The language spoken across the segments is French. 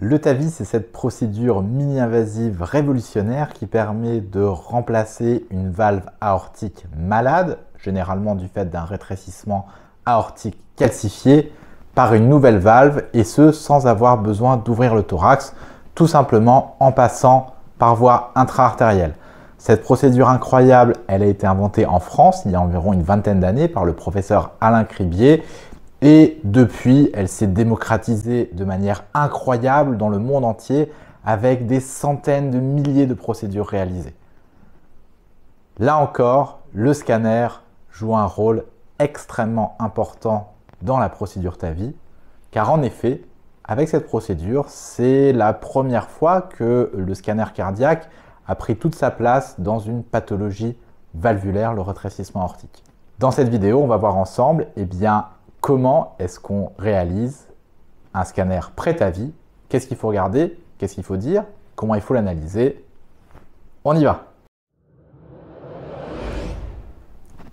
Le TAVI, c'est cette procédure mini-invasive révolutionnaire qui permet de remplacer une valve aortique malade, généralement du fait d'un rétrécissement aortique calcifié, par une nouvelle valve et ce sans avoir besoin d'ouvrir le thorax, tout simplement en passant par voie intra-artérielle. Cette procédure incroyable, elle a été inventée en France il y a environ une vingtaine d'années par le professeur Alain Cribier et depuis, elle s'est démocratisée de manière incroyable dans le monde entier avec des centaines de milliers de procédures réalisées. Là encore, le scanner joue un rôle extrêmement important dans la procédure TAVI, car en effet, avec cette procédure, c'est la première fois que le scanner cardiaque a pris toute sa place dans une pathologie valvulaire, le rétrécissement aortique. Dans cette vidéo, on va voir ensemble et eh bien, comment est-ce qu'on réalise un scanner prêt à vie Qu'est-ce qu'il faut regarder Qu'est-ce qu'il faut dire Comment il faut l'analyser On y va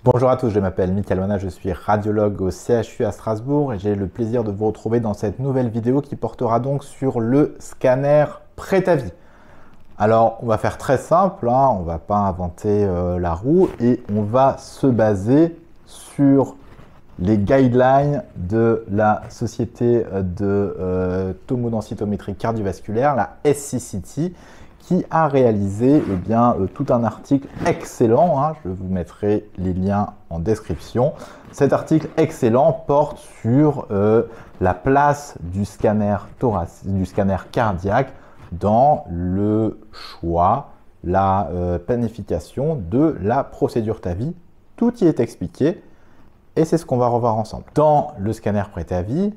Bonjour à tous, je m'appelle Michael Wana, je suis radiologue au CHU à Strasbourg et j'ai le plaisir de vous retrouver dans cette nouvelle vidéo qui portera donc sur le scanner prêt à vie. Alors, on va faire très simple, hein, on ne va pas inventer euh, la roue et on va se baser sur les guidelines de la Société euh, de euh, tomodensitométrie cardiovasculaire, la SCCT, qui a réalisé eh bien, euh, tout un article excellent. Hein, je vous mettrai les liens en description. Cet article excellent porte sur la place du scanner, du scanner cardiaque dans le choix, la planification de la procédure TAVI. Tout y est expliqué. Et c'est ce qu'on va revoir ensemble. Dans le scanner prêt à vie,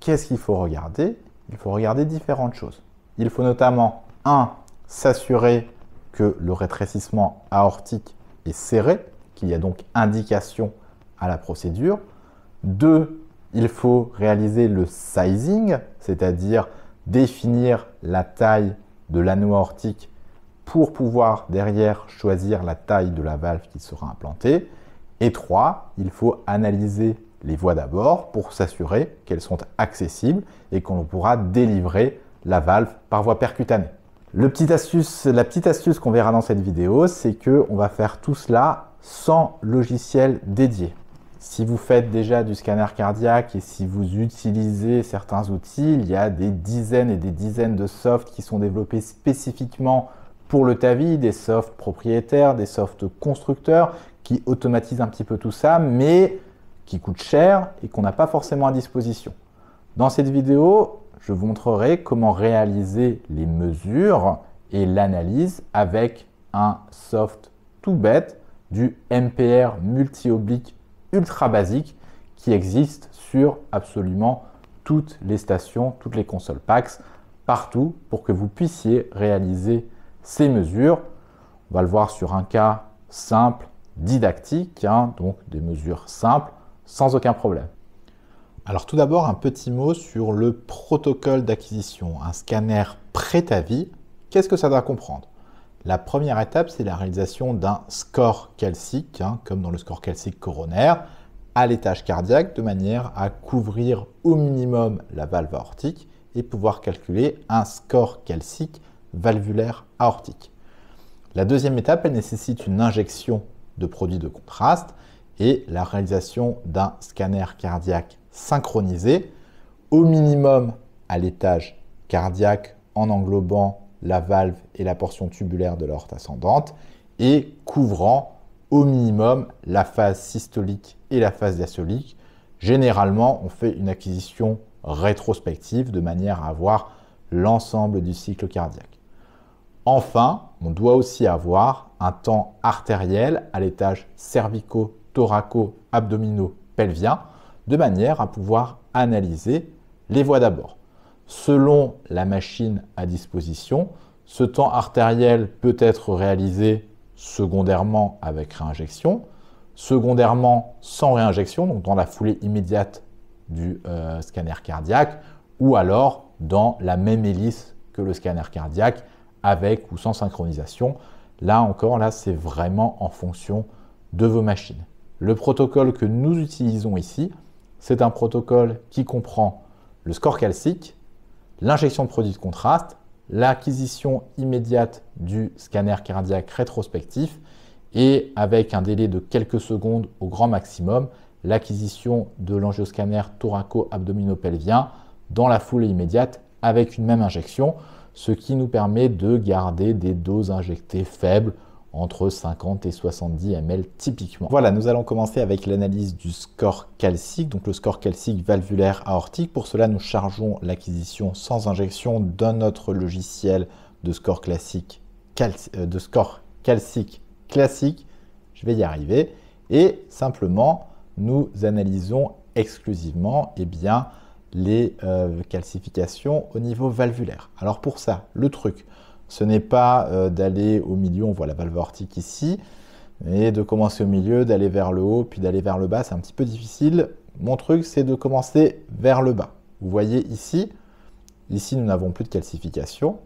qu'est-ce qu'il faut regarder Il faut regarder différentes choses. Il faut notamment, 1. S'assurer que le rétrécissement aortique est serré, qu'il y a donc indication à la procédure. 2. Il faut réaliser le sizing, c'est-à-dire définir la taille de l'anneau aortique pour pouvoir derrière choisir la taille de la valve qui sera implantée. Et trois, il faut analyser les voies d'abord pour s'assurer qu'elles sont accessibles et qu'on pourra délivrer la valve par voie percutanée. la petite astuce qu'on verra dans cette vidéo, c'est que va faire tout cela sans logiciel dédié. Si vous faites déjà du scanner cardiaque et si vous utilisez certains outils, il y a des dizaines et des dizaines de softs qui sont développés spécifiquement pour le TAVI, des softs propriétaires, des softs constructeurs qui automatise un petit peu tout ça, mais qui coûte cher et qu'on n'a pas forcément à disposition. Dans cette vidéo, je vous montrerai comment réaliser les mesures et l'analyse avec un soft tout bête du MPR multi-oblique ultra basique qui existe sur absolument toutes les stations, toutes les consoles PAX, partout pour que vous puissiez réaliser ces mesures. On va le voir sur un cas simple didactique, hein, donc des mesures simples, sans aucun problème. Alors tout d'abord, un petit mot sur le protocole d'acquisition. Un scanner prêt à vie, qu'est-ce que ça doit comprendre La première étape, c'est la réalisation d'un score calcique, hein, comme dans le score calcique coronaire, à l'étage cardiaque, de manière à couvrir au minimum la valve aortique et pouvoir calculer un score calcique valvulaire aortique. La deuxième étape, elle nécessite une injection de produits de contraste et la réalisation d'un scanner cardiaque synchronisé, au minimum à l'étage cardiaque en englobant la valve et la portion tubulaire de l'aorte ascendante et couvrant au minimum la phase systolique et la phase diastolique. Généralement, on fait une acquisition rétrospective de manière à avoir l'ensemble du cycle cardiaque. Enfin, on doit aussi avoir un temps artériel à l'étage cervico, thoraco, abdomino pelvien, de manière à pouvoir analyser les voies d'abord. Selon la machine à disposition, ce temps artériel peut être réalisé secondairement avec réinjection, secondairement sans réinjection, donc dans la foulée immédiate du euh, scanner cardiaque, ou alors dans la même hélice que le scanner cardiaque, avec ou sans synchronisation. Là encore, là, c'est vraiment en fonction de vos machines. Le protocole que nous utilisons ici, c'est un protocole qui comprend le score calcique, l'injection de produits de contraste, l'acquisition immédiate du scanner cardiaque rétrospectif et avec un délai de quelques secondes au grand maximum, l'acquisition de l'angioscanner thoraco-abdominopelvien dans la foulée immédiate avec une même injection ce qui nous permet de garder des doses injectées faibles entre 50 et 70 ml typiquement. Voilà, nous allons commencer avec l'analyse du score calcique, donc le score calcique valvulaire aortique. Pour cela, nous chargeons l'acquisition sans injection d'un autre logiciel de score euh, de score calcique classique. Je vais y arriver. Et simplement, nous analysons exclusivement, eh bien, les euh, calcifications au niveau valvulaire. Alors pour ça, le truc, ce n'est pas euh, d'aller au milieu, on voit la valve aortique ici, et de commencer au milieu, d'aller vers le haut, puis d'aller vers le bas, c'est un petit peu difficile. Mon truc, c'est de commencer vers le bas. Vous voyez ici, ici nous n'avons plus de calcifications.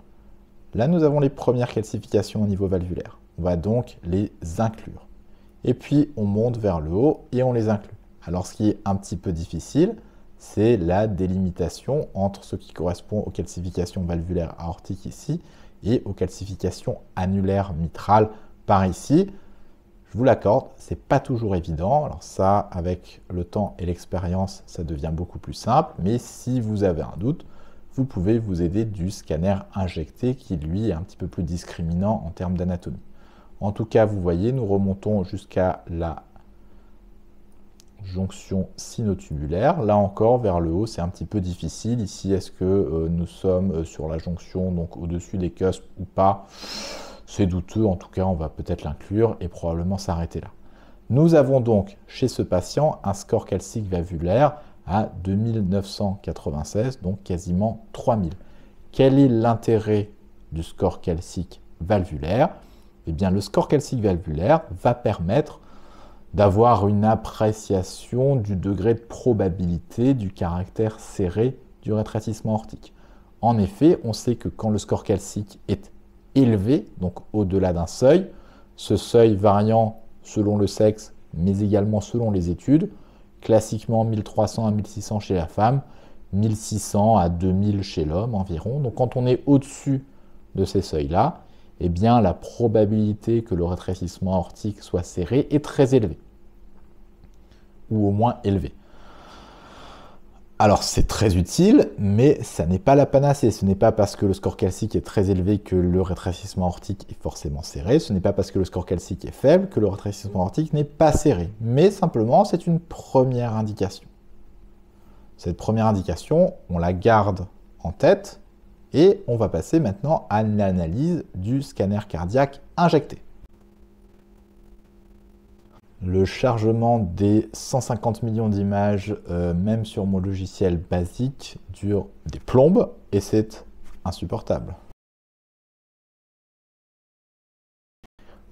Là, nous avons les premières calcifications au niveau valvulaire. On va donc les inclure. Et puis, on monte vers le haut et on les inclut. Alors, ce qui est un petit peu difficile, c'est la délimitation entre ce qui correspond aux calcifications valvulaires aortiques ici et aux calcifications annulaires mitrales par ici. Je vous l'accorde, c'est pas toujours évident. Alors ça, avec le temps et l'expérience, ça devient beaucoup plus simple. Mais si vous avez un doute, vous pouvez vous aider du scanner injecté qui lui est un petit peu plus discriminant en termes d'anatomie. En tout cas, vous voyez, nous remontons jusqu'à la jonction sinotubulaire. Là encore, vers le haut, c'est un petit peu difficile. Ici, est-ce que euh, nous sommes euh, sur la jonction, donc au-dessus des cusps ou pas C'est douteux, en tout cas, on va peut-être l'inclure et probablement s'arrêter là. Nous avons donc chez ce patient un score calcique valvulaire à 2996, donc quasiment 3000. Quel est l'intérêt du score calcique valvulaire Eh bien, le score calcique valvulaire va permettre d'avoir une appréciation du degré de probabilité du caractère serré du rétrécissement aortique. En effet, on sait que quand le score calcique est élevé, donc au-delà d'un seuil, ce seuil variant selon le sexe, mais également selon les études, classiquement 1300 à 1600 chez la femme, 1600 à 2000 chez l'homme environ. Donc quand on est au-dessus de ces seuils-là, eh bien la probabilité que le rétrécissement aortique soit serré est très élevée, ou au moins élevée. Alors c'est très utile, mais ça n'est pas la panacée. Ce n'est pas parce que le score calcique est très élevé que le rétrécissement aortique est forcément serré. Ce n'est pas parce que le score calcique est faible que le rétrécissement aortique n'est pas serré. Mais simplement, c'est une première indication. Cette première indication, on la garde en tête et on va passer maintenant à l'analyse du scanner cardiaque injecté. Le chargement des 150 millions d'images, euh, même sur mon logiciel basique, dure des plombes et c'est insupportable.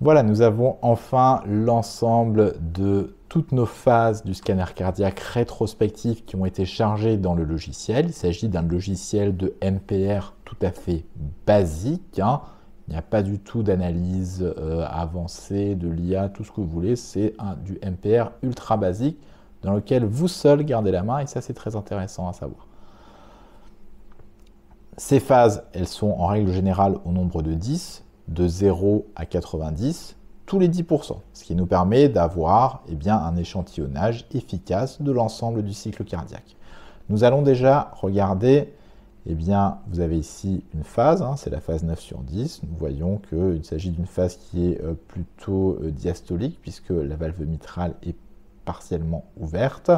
Voilà, nous avons enfin l'ensemble de toutes nos phases du scanner cardiaque rétrospectif qui ont été chargées dans le logiciel. Il s'agit d'un logiciel de MPR tout à fait basique. Hein. Il n'y a pas du tout d'analyse euh, avancée, de l'IA, tout ce que vous voulez. C'est du MPR ultra basique dans lequel vous seul gardez la main et ça c'est très intéressant à savoir. Ces phases, elles sont en règle générale au nombre de 10, de 0 à 90 tous les 10%, ce qui nous permet d'avoir eh bien, un échantillonnage efficace de l'ensemble du cycle cardiaque. Nous allons déjà regarder, eh bien, vous avez ici une phase, hein, c'est la phase 9 sur 10. Nous voyons qu'il s'agit d'une phase qui est euh, plutôt euh, diastolique, puisque la valve mitrale est partiellement ouverte.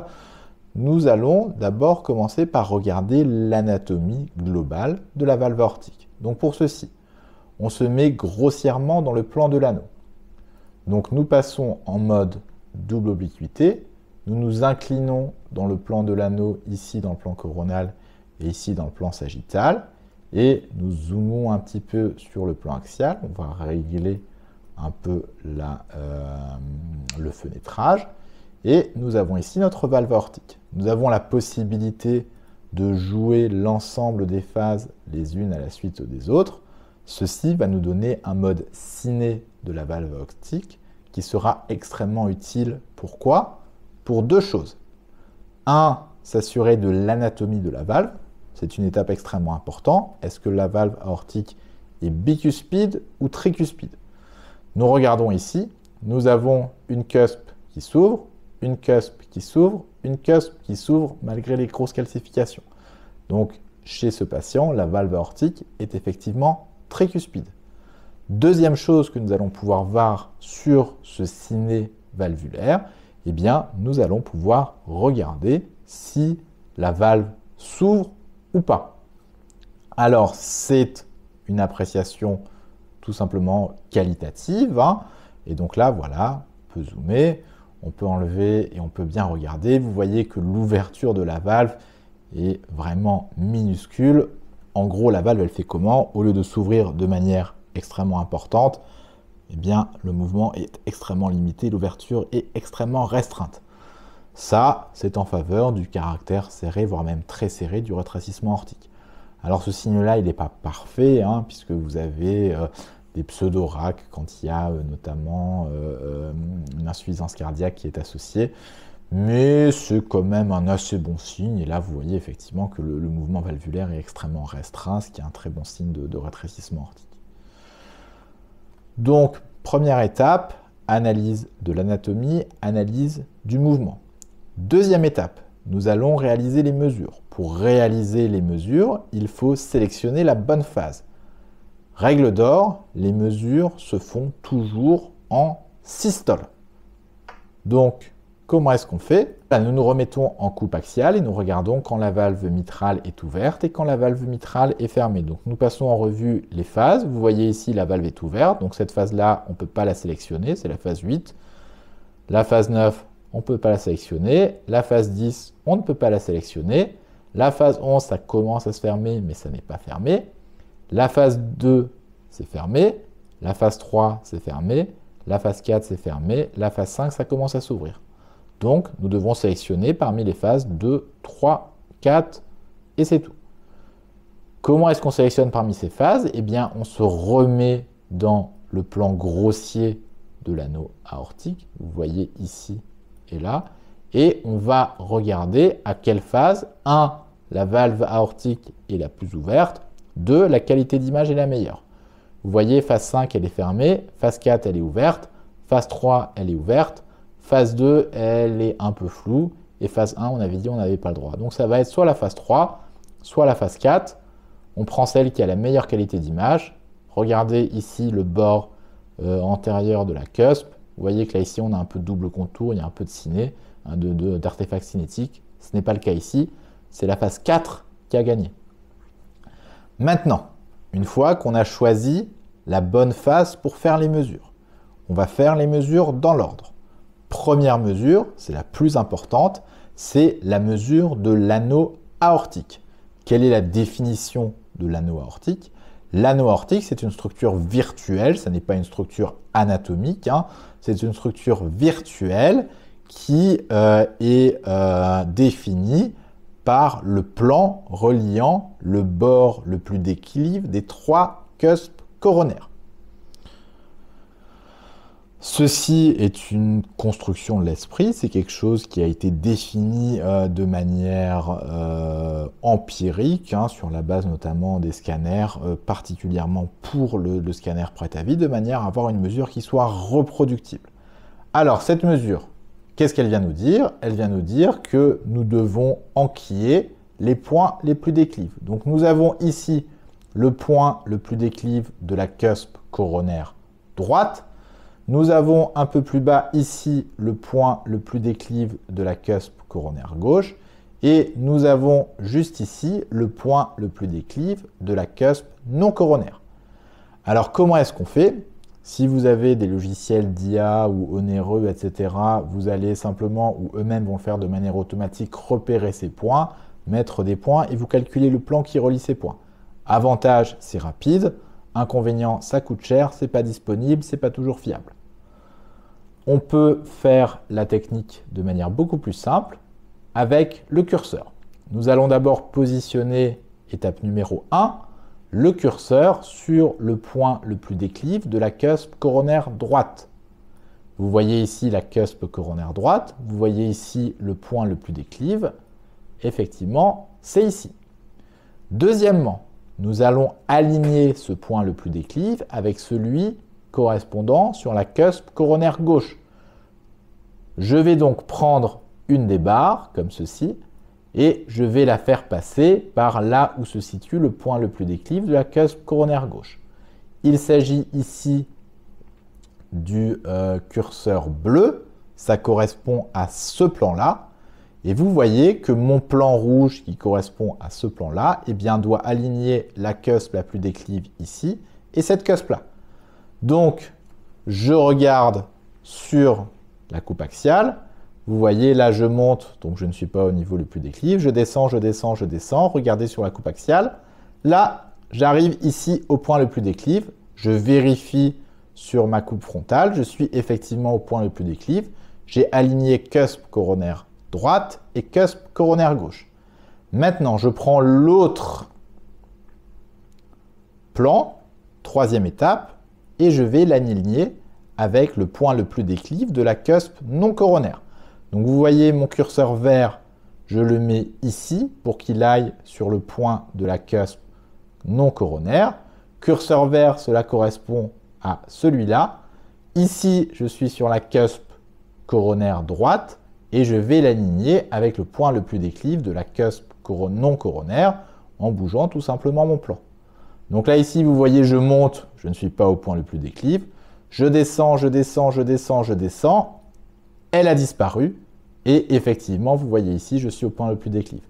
Nous allons d'abord commencer par regarder l'anatomie globale de la valve aortique. Donc pour ceci, on se met grossièrement dans le plan de l'anneau. Donc nous passons en mode double obliquité, nous nous inclinons dans le plan de l'anneau, ici dans le plan coronal et ici dans le plan sagittal, et nous zoomons un petit peu sur le plan axial, on va régler un peu la, euh, le fenêtrage, et nous avons ici notre valve aortique. Nous avons la possibilité de jouer l'ensemble des phases les unes à la suite des autres. Ceci va nous donner un mode ciné de la valve aortique qui sera extrêmement utile. Pourquoi Pour deux choses. Un, s'assurer de l'anatomie de la valve. C'est une étape extrêmement importante. Est-ce que la valve aortique est bicuspide ou tricuspide Nous regardons ici. Nous avons une cusp qui s'ouvre, une cusp qui s'ouvre, une cusp qui s'ouvre malgré les grosses calcifications. Donc, chez ce patient, la valve aortique est effectivement tricuspide. Deuxième chose que nous allons pouvoir voir sur ce ciné valvulaire, eh bien, nous allons pouvoir regarder si la valve s'ouvre ou pas. Alors, c'est une appréciation tout simplement qualitative. Hein. Et donc là, voilà, on peut zoomer, on peut enlever et on peut bien regarder. Vous voyez que l'ouverture de la valve est vraiment minuscule. En gros, la valve, elle fait comment Au lieu de s'ouvrir de manière extrêmement importante, eh bien, le mouvement est extrêmement limité, l'ouverture est extrêmement restreinte. Ça, c'est en faveur du caractère serré, voire même très serré, du rétrécissement aortique. Alors ce signe-là, il n'est pas parfait, hein, puisque vous avez euh, des des racks quand il y a euh, notamment euh, une insuffisance cardiaque qui est associée, mais c'est quand même un assez bon signe, et là vous voyez effectivement que le, mouvement valvulaire est extrêmement restreint, ce qui est un très bon signe de, de rétrécissement aortique. Donc, première étape, analyse de l'anatomie, analyse du mouvement. Deuxième étape, nous allons réaliser les mesures. Pour réaliser les mesures, il faut sélectionner la bonne phase. Règle d'or, les mesures se font toujours en systole. Donc, Comment est-ce qu'on fait ben, Nous nous remettons en coupe axiale et nous regardons quand la valve mitrale est ouverte et quand la valve mitrale est fermée. Donc nous passons en revue les phases. Vous voyez ici la valve est ouverte, donc cette phase-là, on ne peut pas la sélectionner, c'est la phase 8. La phase 9, on ne peut pas la sélectionner. La phase 10, on ne peut pas la sélectionner. La phase 11, ça commence à se fermer, mais ça n'est pas fermé. La phase 2, c'est fermé. La phase 3, c'est fermé. La phase 4, c'est fermé. La phase 5, ça commence à s'ouvrir. Donc, nous devons sélectionner parmi les phases 2, 3, 4, et c'est tout. Comment est-ce qu'on sélectionne parmi ces phases Eh bien, on se remet dans le plan grossier de l'anneau aortique, vous voyez ici et là, et on va regarder à quelle phase 1, la valve aortique est la plus ouverte, 2, la qualité d'image est la meilleure. Vous voyez, phase 5, elle est fermée, phase 4, elle est ouverte, phase 3, elle est ouverte, Phase 2, elle est un peu floue. Et phase 1, on avait dit on n'avait pas le droit. Donc ça va être soit la phase 3, soit la phase 4. On prend celle qui a la meilleure qualité d'image. Regardez ici le bord euh, antérieur de la cusp. Vous voyez que là ici on a un peu de double contour, il y a un peu de ciné, d'artefact d'artefacts cinétiques. Ce n'est pas le cas ici. C'est la phase 4 qui a gagné. Maintenant, une fois qu'on a choisi la bonne phase pour faire les mesures, on va faire les mesures dans l'ordre première mesure, c'est la plus importante, c'est la mesure de l'anneau aortique. Quelle est la définition de l'anneau aortique L'anneau aortique, c'est une structure virtuelle, ce n'est pas une structure anatomique, hein. c'est une structure virtuelle qui euh, est euh, définie par le plan reliant le bord le plus d'équilibre des trois cusps coronaires. Ceci est une construction de l'esprit, c'est quelque chose qui a été défini euh, de manière euh, empirique, hein, sur la base notamment des scanners, euh, particulièrement pour le, scanner prêt à vie, de manière à avoir une mesure qui soit reproductible. Alors cette mesure, qu'est-ce qu'elle vient nous dire Elle vient nous dire que nous devons enquiller les points les plus déclives. Donc nous avons ici le point le plus déclive de la cusp coronaire droite, nous avons un peu plus bas ici le point le plus déclive de la cusp coronaire gauche. Et nous avons juste ici le point le plus déclive de la cusp non coronaire. Alors comment est-ce qu'on fait Si vous avez des logiciels d'IA ou onéreux, etc., vous allez simplement, ou eux-mêmes vont le faire de manière automatique, repérer ces points, mettre des points et vous calculez le plan qui relie ces points. Avantage, c'est rapide. Inconvénient, ça coûte cher, c'est pas disponible, c'est pas toujours fiable on peut faire la technique de manière beaucoup plus simple avec le curseur. Nous allons d'abord positionner, étape numéro 1, le curseur sur le point le plus déclive de la cuspe coronaire droite. Vous voyez ici la cuspe coronaire droite, vous voyez ici le point le plus déclive. Effectivement, c'est ici. Deuxièmement, nous allons aligner ce point le plus déclive avec celui correspondant sur la cuspe coronaire gauche. Je vais donc prendre une des barres, comme ceci, et je vais la faire passer par là où se situe le point le plus déclive de la cusp coronaire gauche. Il s'agit ici du euh, curseur bleu, ça correspond à ce plan-là, et vous voyez que mon plan rouge qui correspond à ce plan-là, eh bien, doit aligner la cusp la plus déclive ici et cette cusp-là. Donc, je regarde sur la coupe axiale. Vous voyez, là, je monte, donc je ne suis pas au niveau le plus déclive. Je descends, je descends, je descends. Regardez sur la coupe axiale. Là, j'arrive ici au point le plus déclive. Je vérifie sur ma coupe frontale. Je suis effectivement au point le plus déclive. J'ai aligné cusp coronaire droite et cusp coronaire gauche. Maintenant, je prends l'autre plan, troisième étape, et je vais l'aligner avec le point le plus déclive de la cusp non coronaire. Donc vous voyez mon curseur vert, je le mets ici pour qu'il aille sur le point de la cusp non coronaire. Curseur vert, cela correspond à celui-là. Ici, je suis sur la cusp coronaire droite et je vais l'aligner avec le point le plus déclive de la cusp non coronaire en bougeant tout simplement mon plan. Donc là ici, vous voyez, je monte, je ne suis pas au point le plus déclive je descends, je descends, je descends, je descends, elle a disparu, et effectivement, vous voyez ici, je suis au point le plus déclive.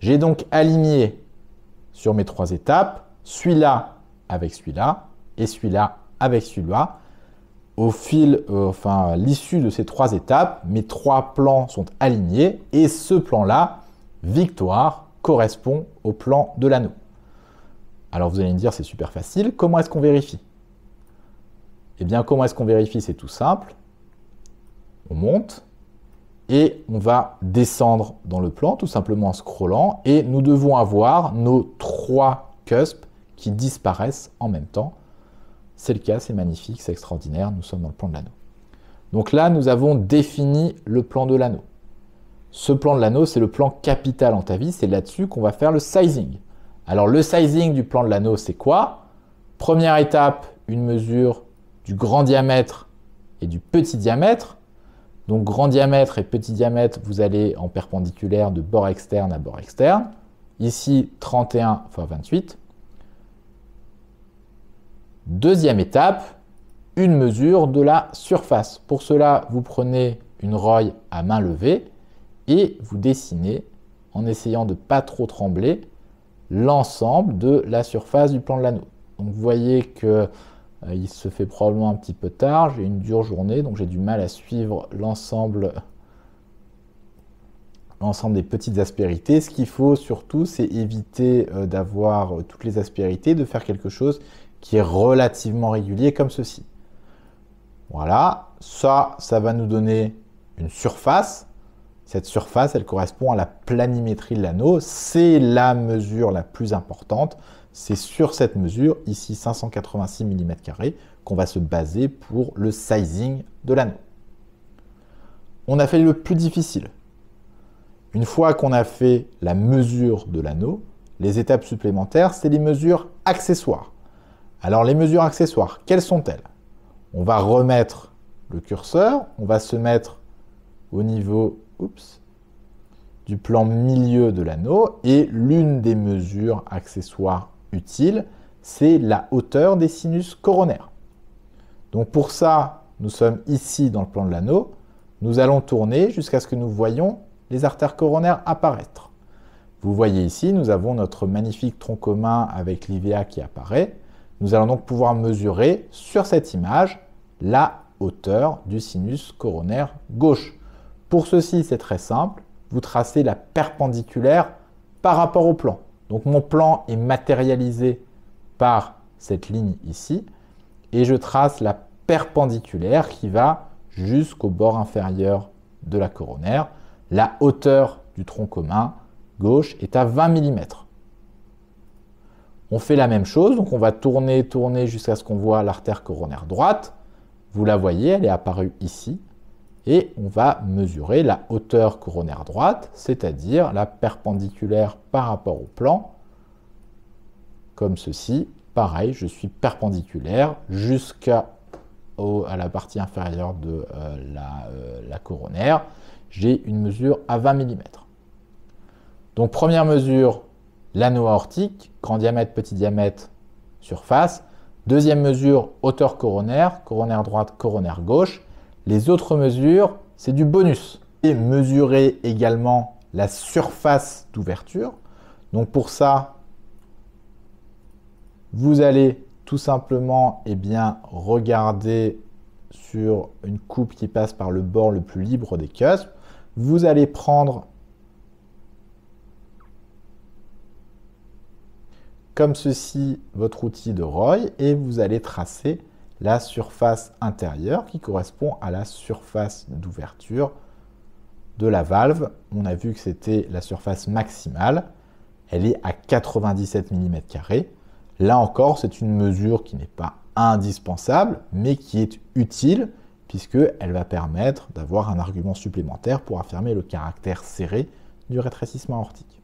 J'ai donc aligné sur mes trois étapes, celui-là avec celui-là, et celui-là avec celui-là. Au fil, euh, enfin, l'issue de ces trois étapes, mes trois plans sont alignés, et ce plan-là, victoire, correspond au plan de l'anneau. Alors vous allez me dire, c'est super facile, comment est-ce qu'on vérifie et eh bien, comment est-ce qu'on vérifie C'est tout simple. On monte et on va descendre dans le plan tout simplement en scrollant et nous devons avoir nos trois cusps qui disparaissent en même temps. C'est le cas, c'est magnifique, c'est extraordinaire, nous sommes dans le plan de l'anneau. Donc là, nous avons défini le plan de l'anneau. Ce plan de l'anneau, c'est le plan capital en ta vie, c'est là-dessus qu'on va faire le sizing. Alors le sizing du plan de l'anneau, c'est quoi Première étape, une mesure du grand diamètre et du petit diamètre. Donc grand diamètre et petit diamètre, vous allez en perpendiculaire de bord externe à bord externe. Ici, 31 x 28. Deuxième étape, une mesure de la surface. Pour cela, vous prenez une roille à main levée et vous dessinez, en essayant de ne pas trop trembler, l'ensemble de la surface du plan de l'anneau. Donc vous voyez que euh, il se fait probablement un petit peu tard, j'ai une dure journée, donc j'ai du mal à suivre l'ensemble des petites aspérités. Ce qu'il faut surtout, c'est éviter euh, d'avoir euh, toutes les aspérités, de faire quelque chose qui est relativement régulier comme ceci. Voilà, ça, ça va nous donner une surface. Cette surface, elle correspond à la planimétrie de l'anneau. C'est la mesure la plus importante c'est sur cette mesure, ici 586 mm, qu'on va se baser pour le sizing de l'anneau. On a fait le plus difficile. Une fois qu'on a fait la mesure de l'anneau, les étapes supplémentaires, c'est les mesures accessoires. Alors les mesures accessoires, quelles sont-elles On va remettre le curseur, on va se mettre au niveau du plan milieu de l'anneau et l'une des mesures accessoires utile, c'est la hauteur des sinus coronaires. Donc pour ça, nous sommes ici dans le plan de l'anneau. Nous allons tourner jusqu'à ce que nous voyons les artères coronaires apparaître. Vous voyez ici, nous avons notre magnifique tronc commun avec l'IVA qui apparaît. Nous allons donc pouvoir mesurer sur cette image la hauteur du sinus coronaire gauche. Pour ceci, c'est très simple. Vous tracez la perpendiculaire par rapport au plan. Donc mon plan est matérialisé par cette ligne ici et je trace la perpendiculaire qui va jusqu'au bord inférieur de la coronaire. La hauteur du tronc commun gauche est à 20 mm. On fait la même chose, donc on va tourner, tourner jusqu'à ce qu'on voit l'artère coronaire droite. Vous la voyez, elle est apparue ici et on va mesurer la hauteur coronaire droite, c'est-à-dire la perpendiculaire par rapport au plan, comme ceci. Pareil, je suis perpendiculaire jusqu'à à la partie inférieure de euh, euh, la coronaire. J'ai une mesure à 20 mm. Donc première mesure, l'anneau aortique, grand diamètre, petit diamètre, surface. Deuxième mesure, hauteur coronaire, coronaire droite, coronaire gauche. Les autres mesures, c'est du bonus. Et mesurer également la surface d'ouverture. Donc pour ça, vous allez tout simplement et eh bien, regarder sur une coupe qui passe par le bord le plus libre des cusps. Vous allez prendre comme ceci votre outil de Roy et vous allez tracer la surface intérieure qui correspond à la surface d'ouverture de la valve. On a vu que c'était la surface maximale. Elle est à 97 mm. Là encore, c'est une mesure qui n'est pas indispensable, mais qui est utile, puisqu'elle va permettre d'avoir un argument supplémentaire pour affirmer le caractère serré du rétrécissement aortique.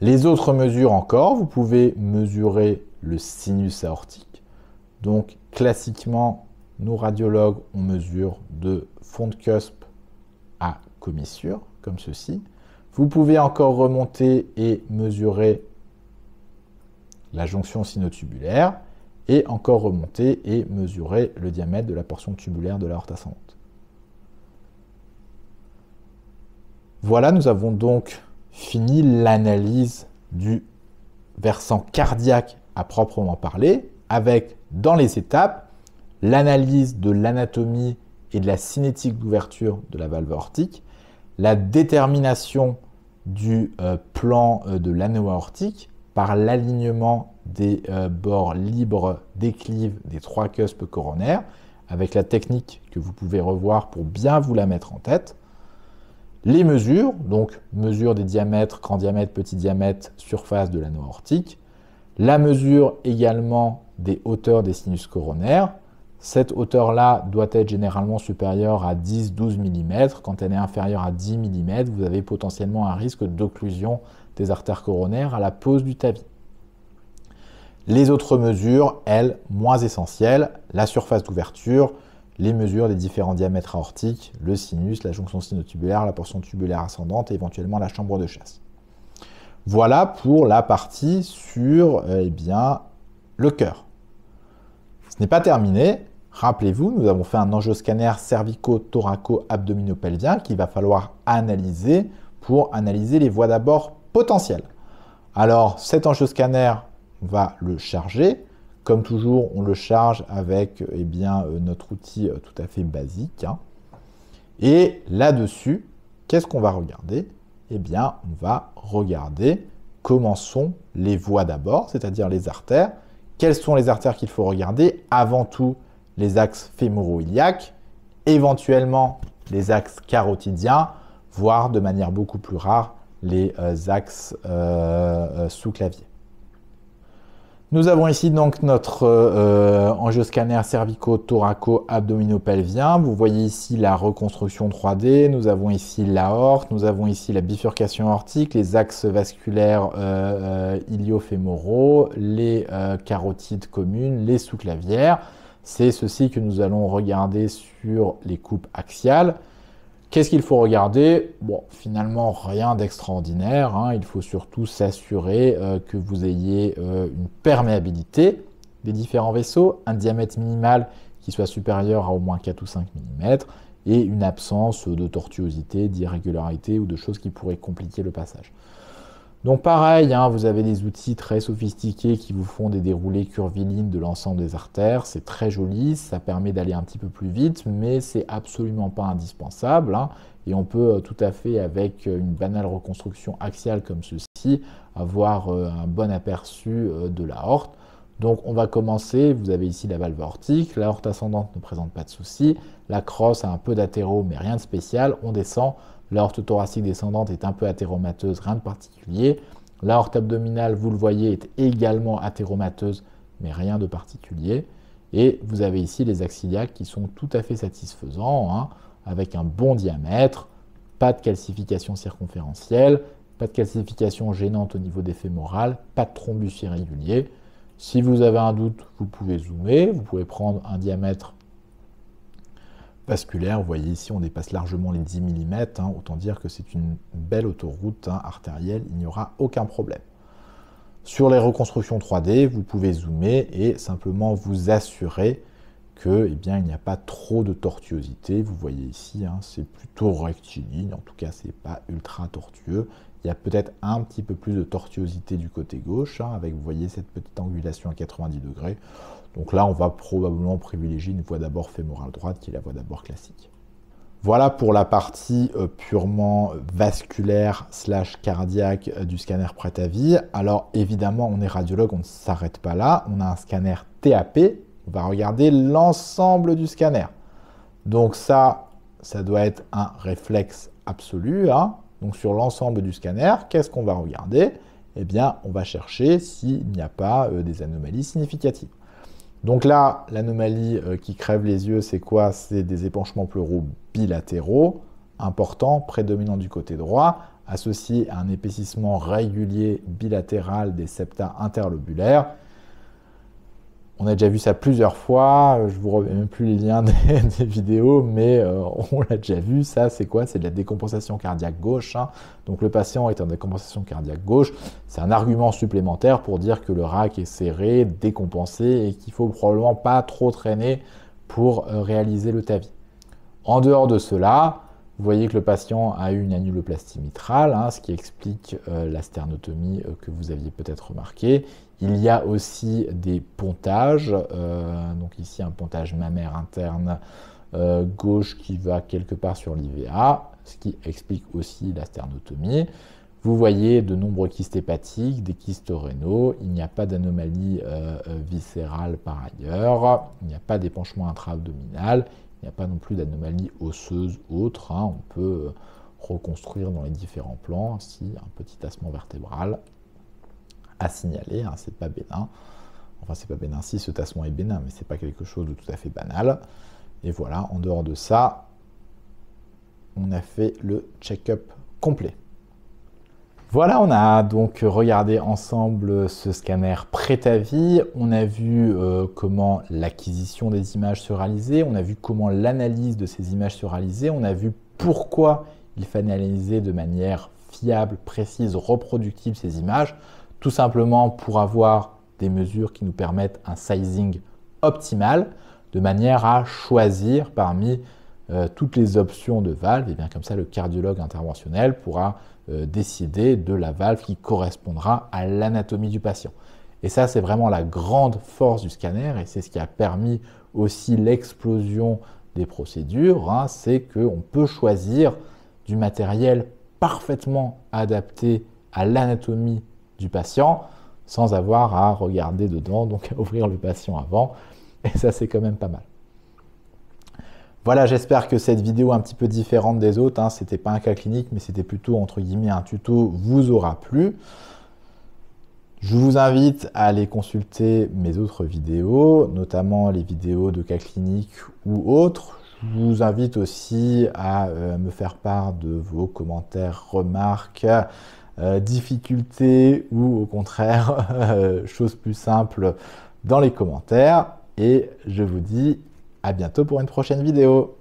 Les autres mesures encore, vous pouvez mesurer le sinus aortique donc classiquement, nous radiologues, on mesure de fond de cusp à commissure, comme ceci. Vous pouvez encore remonter et mesurer la jonction sinotubulaire et encore remonter et mesurer le diamètre de la portion tubulaire de l'aorte ascendante. Voilà, nous avons donc fini l'analyse du versant cardiaque à proprement parler avec, dans les étapes, l'analyse de l'anatomie et de la cinétique d'ouverture de la valve aortique, la détermination du euh, plan euh, de l'anneau aortique par l'alignement des euh, bords libres d'éclive des trois cuspes coronaires, avec la technique que vous pouvez revoir pour bien vous la mettre en tête. Les mesures, donc mesure des diamètres, grand diamètre, petit diamètre, surface de l'anneau aortique. La mesure également des hauteurs des sinus coronaires. Cette hauteur-là doit être généralement supérieure à 10-12 mm. Quand elle est inférieure à 10 mm, vous avez potentiellement un risque d'occlusion des artères coronaires à la pose du tapis. Les autres mesures, elles, moins essentielles, la surface d'ouverture, les mesures des différents diamètres aortiques, le sinus, la jonction sinotubulaire, la portion tubulaire ascendante et éventuellement la chambre de chasse. Voilà pour la partie sur eh bien, le cœur. Ce n'est pas terminé. Rappelez-vous, nous avons fait un enjeu scanner cervico-thoraco-abdominopelvien qu'il va falloir analyser pour analyser les voies d'abord potentielles. Alors cet enjeu scanner, va le charger. Comme toujours, on le charge avec et eh bien, euh, notre outil euh, tout à fait basique. Hein. Et là-dessus, qu'est-ce qu'on va regarder Eh bien, on va regarder comment sont les voies d'abord, c'est-à-dire les artères, quelles sont les artères qu'il faut regarder Avant tout, les axes fémoro-iliaques, éventuellement les axes carotidiens, voire de manière beaucoup plus rare, les euh, axes euh, euh, sous claviers nous avons ici donc notre euh, angioscanner cervico-thoraco-abdominopelvien. Vous voyez ici la reconstruction 3D, nous avons ici l'aorte, nous avons ici la bifurcation aortique, les axes vasculaires euh, euh, iliofémoraux, les carotides communes, les sous-clavières. C'est ceci que nous allons regarder sur les coupes axiales. Qu'est-ce qu'il faut regarder Bon, finalement, rien d'extraordinaire. Hein. Il faut surtout s'assurer euh, que vous ayez euh, une perméabilité des différents vaisseaux, un diamètre minimal qui soit supérieur à au moins 4 ou 5 mm, et une absence de tortuosité, d'irrégularité ou de choses qui pourraient compliquer le passage. Donc pareil, hein, vous avez des outils très sophistiqués qui vous font des déroulés curvilignes de l'ensemble des artères. C'est très joli, ça permet d'aller un petit peu plus vite, mais c'est absolument pas indispensable. Hein. Et on peut euh, tout à fait, avec euh, une banale reconstruction axiale comme ceci, avoir euh, un bon aperçu de l'aorte. Donc on va commencer, vous avez ici la valve aortique, horte ascendante ne présente pas de souci, la crosse a un peu d'atéro mais rien de spécial, on descend L'aorte thoracique descendante est un peu athéromateuse, rien de particulier. L'aorte abdominale, vous le voyez, est également athéromateuse, mais rien de particulier. Et vous avez ici les axiliaques qui sont tout à fait satisfaisants, hein, avec un bon diamètre, pas de calcification circonférentielle, pas de calcification gênante au niveau des fémorales, pas de thrombus irrégulier. Si vous avez un doute, vous pouvez zoomer, vous pouvez prendre un diamètre vasculaire. Vous voyez ici, on dépasse largement les 10 mm. Hein. autant dire que c'est une belle autoroute hein, artérielle. Il n'y aura aucun problème. Sur les reconstructions 3D, vous pouvez zoomer et simplement vous assurer que, eh bien, il n'y a pas trop de tortuosité. Vous voyez ici, hein, c'est plutôt rectiligne, en tout cas, c'est pas ultra tortueux. Il y a peut-être un petit peu plus de tortuosité du côté gauche, avec, vous voyez, cette petite angulation à 90 degrés. Donc là, on va probablement privilégier une voie d'abord fémorale droite, qui est la voie d'abord classique. Voilà pour la partie euh, purement vasculaire slash cardiaque euh, du scanner prêt à vie. Alors évidemment, on est radiologue, on ne s'arrête pas là. On a un scanner TAP, on va regarder l'ensemble du scanner. Donc ça, ça doit être un réflexe absolu. Hein. Donc sur l'ensemble du scanner, qu'est-ce qu'on va regarder Eh bien, on va chercher s'il n'y a pas euh, des anomalies significatives. Donc là, l'anomalie euh, qui crève les yeux, c'est quoi C'est des épanchements pleuraux bilatéraux, importants, prédominants du côté droit, associés à un épaississement régulier bilatéral des septa interlobulaires. On a déjà vu ça plusieurs fois, euh, je vous remets même plus les liens des, vidéos, mais euh, on l'a déjà vu, ça c'est quoi C'est de la décompensation cardiaque gauche. Hein. Donc le patient est en décompensation cardiaque gauche, c'est un argument supplémentaire pour dire que le rack est serré, décompensé et qu'il ne faut probablement pas trop traîner pour euh, réaliser le TAVI. En dehors de cela, vous voyez que le patient a eu une annuloplastie mitrale, hein, ce qui explique la sternotomie que vous aviez peut-être remarqué. Il y a aussi des pontages, euh, donc ici un pontage mammaire interne euh, gauche qui va quelque part sur l'IVA, ce qui explique aussi la sternotomie. Vous voyez de nombreux kystes hépatiques, des kystes rénaux, il n'y a pas d'anomalie euh, viscérale par ailleurs, il n'y a pas d'épanchement intra-abdominal, il n'y a pas non plus d'anomalie osseuse autre, hein. on peut reconstruire dans les différents plans, si un petit tassement vertébral, à signaler, hein, c'est pas bénin. Enfin, c'est pas bénin si ce tassement est bénin, mais c'est pas quelque chose de tout à fait banal. Et voilà, en dehors de ça, on a fait le check-up complet. Voilà, on a donc regardé ensemble ce scanner prêt à vie. On a vu euh, comment l'acquisition des images se réalisait. On a vu comment l'analyse de ces images se réalisait. On a vu pourquoi il fallait analyser de manière fiable, précise, reproductible ces images tout simplement pour avoir des mesures qui nous permettent un sizing optimal, de manière à choisir parmi euh, toutes les options de valve, et bien comme ça le cardiologue interventionnel pourra euh, décider de la valve qui correspondra à l'anatomie du patient. Et ça, c'est vraiment la grande force du scanner, et c'est ce qui a permis aussi l'explosion des procédures, hein. c'est qu'on peut choisir du matériel parfaitement adapté à l'anatomie du patient sans avoir à regarder dedans, donc à ouvrir le patient avant. Et ça, c'est quand même pas mal. Voilà, j'espère que cette vidéo un petit peu différente des autres, hein, c'était pas un cas clinique, mais c'était plutôt entre guillemets un tuto, vous aura plu. Je vous invite à aller consulter mes autres vidéos, notamment les vidéos de cas cliniques ou autres. Je vous invite aussi à euh, me faire part de vos commentaires, remarques, euh, difficultés ou au contraire euh, choses plus simples dans les commentaires. Et je vous dis à bientôt pour une prochaine vidéo.